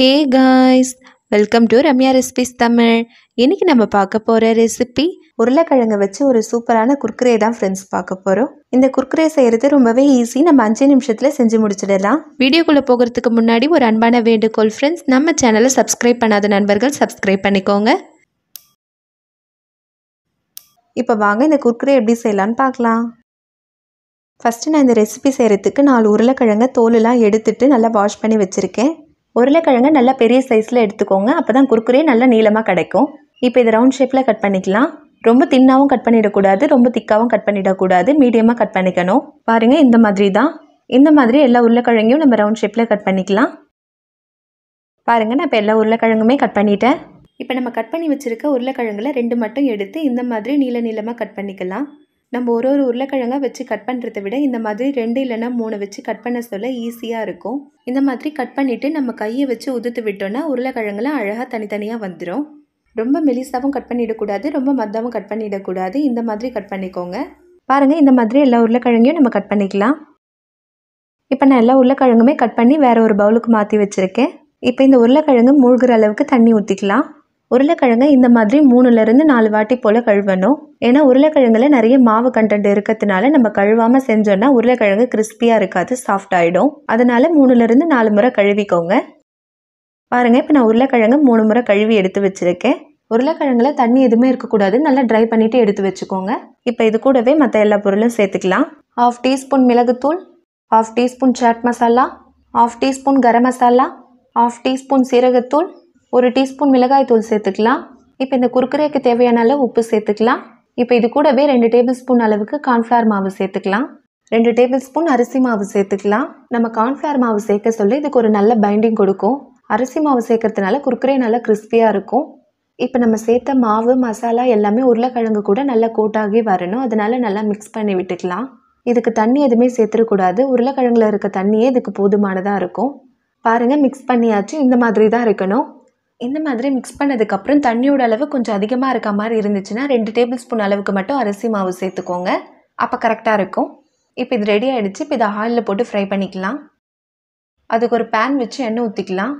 hey guys welcome to Ramya recipes Tamil இன்றைக்கி நம்ம பார்க்க போகிற ரெசிபி உருளைக்கிழங்க வச்சு ஒரு சூப்பரான குர்குரே தான் ஃப்ரெண்ட்ஸ் பார்க்க போகிறோம் இந்த குர்குரே செய்கிறது ரொம்பவே ஈஸி நம்ம அஞ்சு நிமிஷத்தில் செஞ்சு முடிச்சிடலாம் வீடியோக்குள்ளே போகிறதுக்கு முன்னாடி ஒரு அன்பான வேண்டுகோள் ஃப்ரெண்ட்ஸ் நம்ம சேனலை சப்ஸ்கிரைப் பண்ணாத நண்பர்கள் சப்ஸ்கிரைப் பண்ணிக்கோங்க இப்போ வாங்க இந்த குர்குரே எப்படி செய்யலான்னு பார்க்கலாம் ஃபஸ்ட்டு நான் இந்த ரெசிபி செய்கிறதுக்கு நாலு உருளைக்கிழங்க தோலெலாம் எடுத்துகிட்டு நல்லா வாஷ் பண்ணி வச்சுருக்கேன் உருளைக்கிழங்கு நல்லா பெரிய சைஸில் எடுத்துக்கோங்க அப்போ தான் குறுக்குறே நல்லா நீளமாக கிடைக்கும் இப்போ இதை ரவுண்ட் ஷேப்பில் கட் பண்ணிக்கலாம் ரொம்ப தின்னாகவும் கட் பண்ணிடக்கூடாது ரொம்ப திக்காகவும் கட் பண்ணிடக்கூடாது மீடியமாக கட் பண்ணிக்கணும் பாருங்கள் இந்த மாதிரி தான் இந்த மாதிரி எல்லா உருளைக்கிழங்கையும் நம்ம ரவுண்ட் ஷேப்பில் கட் பண்ணிக்கலாம் பாருங்கள் நான் இப்போ எல்லா உருளைக்கிழங்குமே கட் பண்ணிட்டேன் இப்போ நம்ம கட் பண்ணி வச்சுருக்க உருளைக்கிழங்குல ரெண்டு மட்டும் எடுத்து இந்த மாதிரி நீள நீளமாக கட் பண்ணிக்கலாம் நம்ம ஒரு ஒரு உருளைக்கிழங்காக வச்சு கட் பண்ணுறதை விட இந்த மாதிரி ரெண்டு இல்லைனா மூணு வச்சு கட் பண்ண சொல்ல ஈஸியாக இருக்கும் இந்த மாதிரி கட் பண்ணிவிட்டு நம்ம கையை வச்சு உதுத்து விட்டோன்னா உருளைக்கிழங்குலாம் அழகாக தனித்தனியாக வந்துடும் ரொம்ப மெலிசாவும் கட் பண்ணிடக்கூடாது ரொம்ப மத்தாவும் கட் பண்ணிடக்கூடாது இந்த மாதிரி கட் பண்ணிக்கோங்க பாருங்கள் இந்த மாதிரி எல்லா உருளைக்கிழங்கையும் நம்ம கட் பண்ணிக்கலாம் இப்போ நான் எல்லா உருளைக்கிழங்குமே கட் பண்ணி வேறு ஒரு பவுலுக்கு மாற்றி வச்சுருக்கேன் இப்போ இந்த உருளைக்கிழங்கு மூழ்கிற அளவுக்கு தண்ணி ஊற்றிக்கலாம் உருளைக்கிழங்கை இந்த மாதிரி மூணுலேருந்து நாலு வாட்டி போல் கழுவணும் ஏன்னா உருளைக்கிழங்குல நிறைய மாவு கண்டென்ட் இருக்கிறதுனால நம்ம கழுவாமல் செஞ்சோன்னா உருளைக்கிழங்கு கிறிஸ்பியாக இருக்காது சாஃப்ட் ஆகிடும் அதனால் மூணுலேருந்து நாலு முறை கழுவிக்கோங்க பாருங்கள் இப்போ நான் உருளைக்கிழங்கு மூணு முறை கழுவி எடுத்து வச்சுருக்கேன் உருளைக்கிழங்குல தண்ணி எதுவுமே இருக்கக்கூடாது நல்லா ட்ரை பண்ணிவிட்டு எடுத்து வச்சுக்கோங்க இப்போ இது கூடவே மற்ற எல்லா பொருளும் சேர்த்துக்கலாம் ஹாஃப் டீஸ்பூன் மிளகுத்தூள் half teaspoon chaat masala half teaspoon garam masala half teaspoon சீரகத்தூள் ஒரு டீஸ்பூன் மிளகாய் தூள் சேர்த்துக்கலாம் இப்போ இந்த குறுக்குறைக்கு தேவையான அளவு உப்பு சேர்த்துக்கலாம் இப்போ இது கூடவே ரெண்டு டேபிள் ஸ்பூன் அளவுக்கு கார்ன்ஃப்ளவர் மாவு சேர்த்துக்கலாம் ரெண்டு டேபிள் ஸ்பூன் அரிசி மாவு சேர்த்துக்கலாம் நம்ம கார்ன்ஃப்ளவர் மாவு சேர்க்க சொல்லி இதுக்கு ஒரு நல்ல பைண்டிங் கொடுக்கும் அரிசி மாவு சேர்க்கறதுனால குறுக்குறே நல்லா கிறிஸ்பியாக இருக்கும் இப்போ நம்ம சேர்த்த மாவு மசாலா எல்லாமே உருளைக்கிழங்கு கூட நல்லா கோட்டாகி வரணும் அதனால நல்லா மிக்ஸ் பண்ணி விட்டுக்கலாம் இதுக்கு தண்ணி எதுவுமே சேர்த்துடக்கூடாது உருளைக்கிழங்குல இருக்க தண்ணியே இதுக்கு போதுமானதாக இருக்கும் பாருங்கள் மிக்ஸ் பண்ணியாச்சு இந்த மாதிரி தான் இருக்கணும் இந்த மாதிரி மிக்ஸ் பண்ணதுக்கப்புறம் தண்ணியோட அளவு கொஞ்சம் அதிகமாக இருக்க மாதிரி இருந்துச்சுன்னா ரெண்டு டேபிள் ஸ்பூன் அளவுக்கு மட்டும் அரிசி மாவு சேர்த்துக்கோங்க அப்போ கரெக்டாக இருக்கும் இப்போ இது ரெடி ஆகிடுச்சு இப்போ இதை ஆயிலில் போட்டு ஃப்ரை பண்ணிக்கலாம் அதுக்கு ஒரு பேன் வச்சு எண்ணெய் ஊற்றிக்கலாம்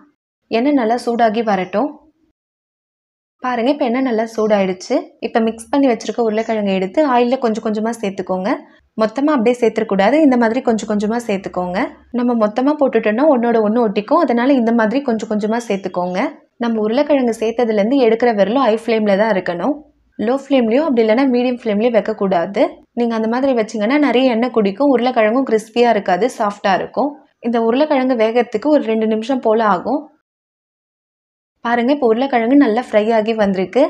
எண்ணெய் நல்லா சூடாகி வரட்டும் பாருங்கள் இப்போ எண்ணெய் நல்லா சூடாயிடுச்சு இப்போ மிக்ஸ் பண்ணி வச்சுருக்க உருளைக்கிழங்கு எடுத்து ஆயிலில் கொஞ்சம் கொஞ்சமாக சேர்த்துக்கோங்க மொத்தமாக அப்படியே சேர்த்துக்கூடாது இந்த மாதிரி கொஞ்சம் கொஞ்சமாக சேர்த்துக்கோங்க நம்ம மொத்தமாக போட்டுட்டோன்னா ஒன்றோட ஒன்று ஒட்டிக்கும் அதனால் இந்த மாதிரி கொஞ்சம் கொஞ்சமாக சேர்த்துக்கோங்க நம்ம உருளைக்கிழங்கு சேர்த்ததுலேருந்து எடுக்கிற விரலும் ஹை ஃப்ளேமில் தான் இருக்கணும் லோ ஃப்ளேம்லேயும் அப்படி இல்லைனா மீடியம் ஃப்ளேம்லேயும் வைக்கக்கூடாது நீங்கள் அந்த மாதிரி வச்சிங்கன்னா நிறைய எண்ணெய் குடிக்கும் உருளைக்கிழங்கும் கிறிஸ்பியாக இருக்காது சாஃப்டாக இருக்கும் இந்த உருளைக்கிழங்கு வேகிறதுக்கு ஒரு ரெண்டு நிமிஷம் போல் ஆகும் பாருங்கள் இப்போ உருளைக்கிழங்கு நல்லா ஃப்ரை ஆகி வந்திருக்கு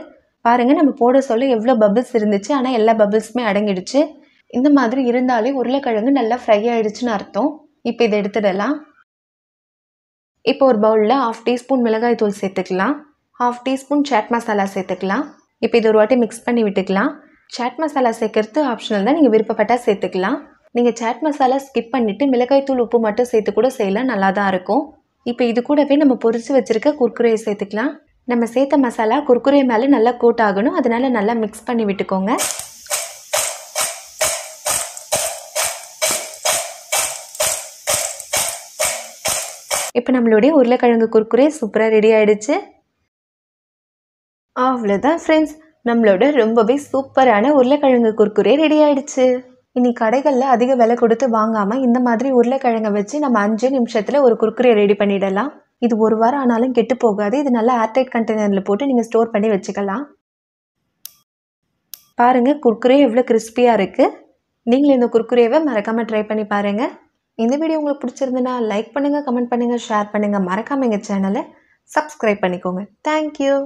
பாருங்கள் நம்ம போட சொல்ல எவ்வளோ பபிள்ஸ் இருந்துச்சு ஆனால் எல்லா பபிள்ஸுமே அடங்கிடுச்சு இந்த மாதிரி இருந்தாலே உருளைக்கிழங்கு நல்லா ஃப்ரை ஆகிடுச்சுன்னு அர்த்தம் இப்போ இதை எடுத்துடலாம் இப்போ ஒரு பவுலில் ஹாஃப் டீஸ்பூன் மிளகாய் தூள் சேர்த்துக்கலாம் ஹாஃப் டீஸ்பூன் சாட் மசாலா சேர்த்துக்கலாம் இப்போ இது ஒரு வாட்டி மிக்ஸ் பண்ணி விட்டுக்கலாம் சாட் மசாலா சேர்க்கறது ஆப்ஷனல் தான் நீங்கள் விருப்பப்பட்டால் சேர்த்துக்கலாம் நீங்கள் சாட் மசாலா ஸ்கிப் பண்ணிவிட்டு மிளகாய் தூள் உப்பு மட்டும் சேர்த்து கூட செய்யலாம் நல்லா தான் இருக்கும் இப்போ இது கூடவே நம்ம பொரித்து வச்சுருக்க குர்குரையை சேர்த்துக்கலாம் நம்ம சேர்த்த மசாலா குர்குரே மேலே நல்லா கோட் ஆகணும் அதனால் நல்லா மிக்ஸ் பண்ணி விட்டுக்கோங்க இப்போ நம்மளுடைய உருளைக்கிழங்கு குர்குரே சூப்பராக ரெடி ஆகிடுச்சு அவ்வளோதான் ஃப்ரெண்ட்ஸ் நம்மளோட ரொம்பவே சூப்பரான உருளைக்கிழங்கு குர்குரே ரெடி ஆகிடுச்சு இனி கடைகளில் அதிக விலை கொடுத்து வாங்காமல் இந்த மாதிரி உருளைக்கிழங்கை வச்சு நம்ம அஞ்சு நிமிஷத்தில் ஒரு குர்குரே ரெடி பண்ணிடலாம் இது ஒரு வாரம் ஆனாலும் கெட்டு போகாது இது நல்லா ஏர்டைட் கண்டெய்னரில் போட்டு நீங்கள் ஸ்டோர் பண்ணி வச்சுக்கலாம் பாருங்கள் குர்குரே எவ்வளோ கிறிஸ்பியாக இருக்குது நீங்களும் இந்த குர்குரேவை மறக்காமல் ட்ரை பண்ணி பாருங்கள் இந்த வீடியோ உங்களுக்கு பிடிச்சிருந்துன்னா லைக் பண்ணுங்கள் கமெண்ட் பண்ணுங்கள் ஷேர் பண்ணுங்கள் மறக்காம எங்கள் சேனலை சப்ஸ்கிரைப் பண்ணிக்கோங்க தேங்க்யூ